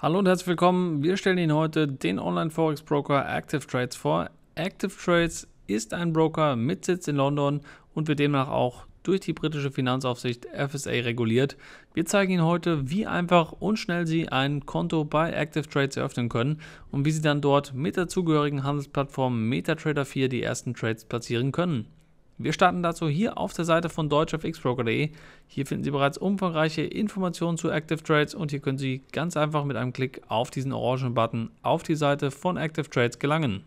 Hallo und herzlich willkommen. Wir stellen Ihnen heute den Online-Forex-Broker Active Trades vor. Active Trades ist ein Broker mit Sitz in London und wird demnach auch durch die britische Finanzaufsicht FSA reguliert. Wir zeigen Ihnen heute, wie einfach und schnell Sie ein Konto bei Active Trades eröffnen können und wie Sie dann dort mit der zugehörigen Handelsplattform MetaTrader 4 die ersten Trades platzieren können. Wir starten dazu hier auf der Seite von deutschfxbroker.de. Hier finden Sie bereits umfangreiche Informationen zu Active Trades und hier können Sie ganz einfach mit einem Klick auf diesen orangen Button auf die Seite von Active Trades gelangen.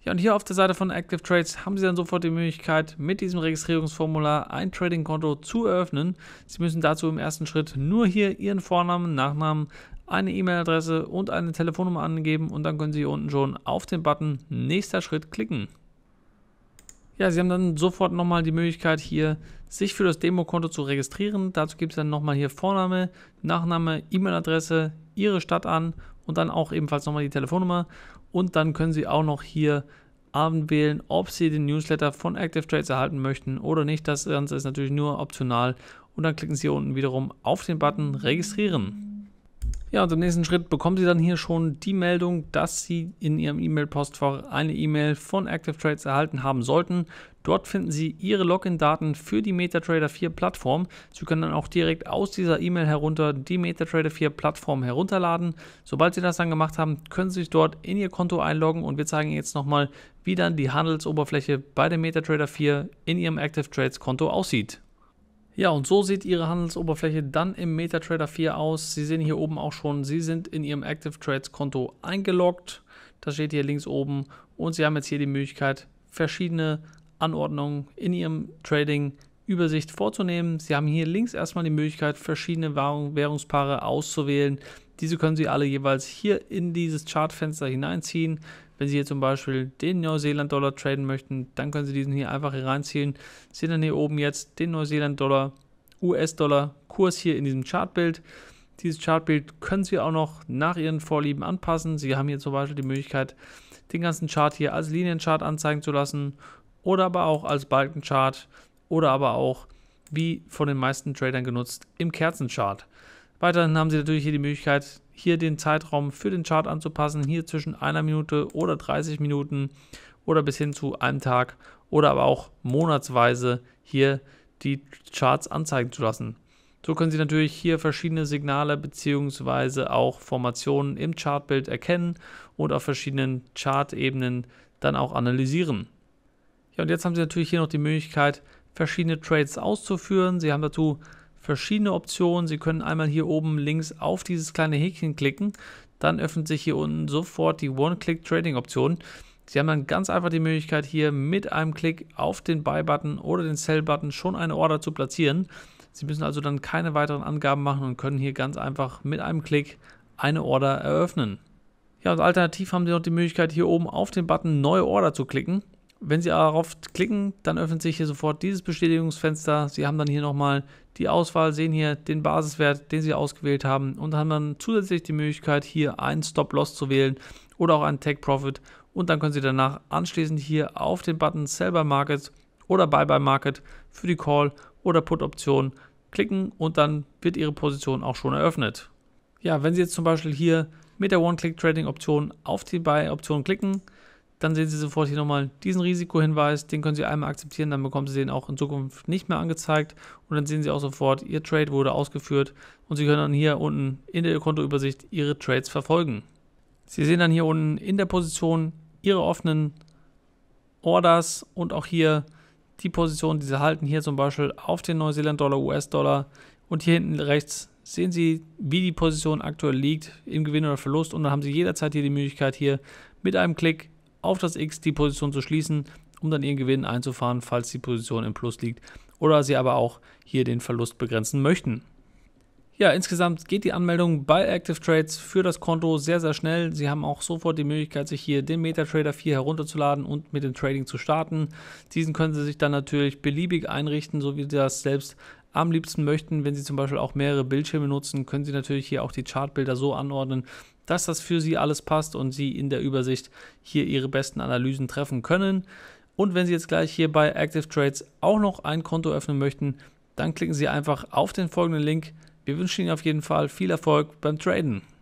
Ja, und hier auf der Seite von Active Trades haben Sie dann sofort die Möglichkeit, mit diesem Registrierungsformular ein Trading-Konto zu eröffnen. Sie müssen dazu im ersten Schritt nur hier Ihren Vornamen, Nachnamen, eine E-Mail-Adresse und eine Telefonnummer angeben und dann können Sie hier unten schon auf den Button Nächster Schritt klicken. Ja, Sie haben dann sofort nochmal die Möglichkeit, hier sich für das Demokonto zu registrieren. Dazu gibt es dann nochmal hier Vorname, Nachname, E-Mail-Adresse, Ihre Stadt an und dann auch ebenfalls nochmal die Telefonnummer. Und dann können Sie auch noch hier anwählen, ob Sie den Newsletter von Active Trades erhalten möchten oder nicht. Das Ganze ist natürlich nur optional. Und dann klicken Sie hier unten wiederum auf den Button Registrieren. Ja, und im nächsten Schritt bekommen Sie dann hier schon die Meldung, dass Sie in Ihrem E-Mail-Postfach eine E-Mail von Active Trades erhalten haben sollten. Dort finden Sie Ihre Login-Daten für die MetaTrader 4 Plattform. Sie können dann auch direkt aus dieser E-Mail herunter die MetaTrader 4 Plattform herunterladen. Sobald Sie das dann gemacht haben, können Sie sich dort in Ihr Konto einloggen und wir zeigen Ihnen jetzt nochmal, wie dann die Handelsoberfläche bei der MetaTrader 4 in Ihrem Active trades Konto aussieht. Ja, und so sieht Ihre Handelsoberfläche dann im MetaTrader 4 aus. Sie sehen hier oben auch schon, Sie sind in Ihrem Active Trades Konto eingeloggt. Das steht hier links oben. Und Sie haben jetzt hier die Möglichkeit, verschiedene Anordnungen in Ihrem Trading Übersicht vorzunehmen. Sie haben hier links erstmal die Möglichkeit, verschiedene Währung, Währungspaare auszuwählen. Diese können Sie alle jeweils hier in dieses Chartfenster hineinziehen. Wenn Sie hier zum Beispiel den Neuseeland-Dollar traden möchten, dann können Sie diesen hier einfach hier reinziehen. Sie sehen dann hier oben jetzt den Neuseeland-Dollar, US-Dollar-Kurs hier in diesem Chartbild. Dieses Chartbild können Sie auch noch nach Ihren Vorlieben anpassen. Sie haben hier zum Beispiel die Möglichkeit, den ganzen Chart hier als Linienchart anzeigen zu lassen oder aber auch als Balkenchart oder aber auch, wie von den meisten Tradern genutzt, im Kerzenchart. Weiterhin haben Sie natürlich hier die Möglichkeit, hier den Zeitraum für den Chart anzupassen, hier zwischen einer Minute oder 30 Minuten oder bis hin zu einem Tag oder aber auch monatsweise hier die Charts anzeigen zu lassen. So können Sie natürlich hier verschiedene Signale bzw. auch Formationen im Chartbild erkennen und auf verschiedenen Chartebenen dann auch analysieren. Ja, und jetzt haben Sie natürlich hier noch die Möglichkeit, verschiedene Trades auszuführen. Sie haben dazu verschiedene Optionen. Sie können einmal hier oben links auf dieses kleine Häkchen klicken. Dann öffnet sich hier unten sofort die One-Click-Trading-Option. Sie haben dann ganz einfach die Möglichkeit, hier mit einem Klick auf den Buy-Button oder den Sell-Button schon eine Order zu platzieren. Sie müssen also dann keine weiteren Angaben machen und können hier ganz einfach mit einem Klick eine Order eröffnen. Ja, und alternativ haben Sie noch die Möglichkeit, hier oben auf den Button Neue Order zu klicken. Wenn Sie darauf klicken, dann öffnet sich hier sofort dieses Bestätigungsfenster. Sie haben dann hier nochmal die Auswahl, sehen hier den Basiswert, den Sie ausgewählt haben und haben dann zusätzlich die Möglichkeit, hier einen Stop-Loss zu wählen oder auch einen Take-Profit. Und dann können Sie danach anschließend hier auf den Button Sell by Market oder Buy by Market für die Call- oder Put-Option klicken und dann wird Ihre Position auch schon eröffnet. Ja, wenn Sie jetzt zum Beispiel hier mit der One-Click-Trading-Option auf die Buy-Option klicken, dann sehen Sie sofort hier nochmal diesen Risikohinweis, den können Sie einmal akzeptieren, dann bekommen Sie den auch in Zukunft nicht mehr angezeigt und dann sehen Sie auch sofort, Ihr Trade wurde ausgeführt und Sie können dann hier unten in der Kontoübersicht Ihre Trades verfolgen. Sie sehen dann hier unten in der Position Ihre offenen Orders und auch hier die Position, die Sie halten, hier zum Beispiel auf den Neuseeland-Dollar, US-Dollar und hier hinten rechts sehen Sie, wie die Position aktuell liegt im Gewinn oder Verlust und dann haben Sie jederzeit hier die Möglichkeit hier mit einem Klick auf das X die Position zu schließen, um dann ihren Gewinn einzufahren, falls die Position im Plus liegt oder sie aber auch hier den Verlust begrenzen möchten. Ja, insgesamt geht die Anmeldung bei Active Trades für das Konto sehr, sehr schnell. Sie haben auch sofort die Möglichkeit, sich hier den MetaTrader 4 herunterzuladen und mit dem Trading zu starten. Diesen können Sie sich dann natürlich beliebig einrichten, so wie Sie das selbst am liebsten möchten. Wenn Sie zum Beispiel auch mehrere Bildschirme nutzen, können Sie natürlich hier auch die Chartbilder so anordnen, dass das für Sie alles passt und Sie in der Übersicht hier Ihre besten Analysen treffen können. Und wenn Sie jetzt gleich hier bei Active Trades auch noch ein Konto öffnen möchten, dann klicken Sie einfach auf den folgenden Link. Wir wünschen Ihnen auf jeden Fall viel Erfolg beim Traden.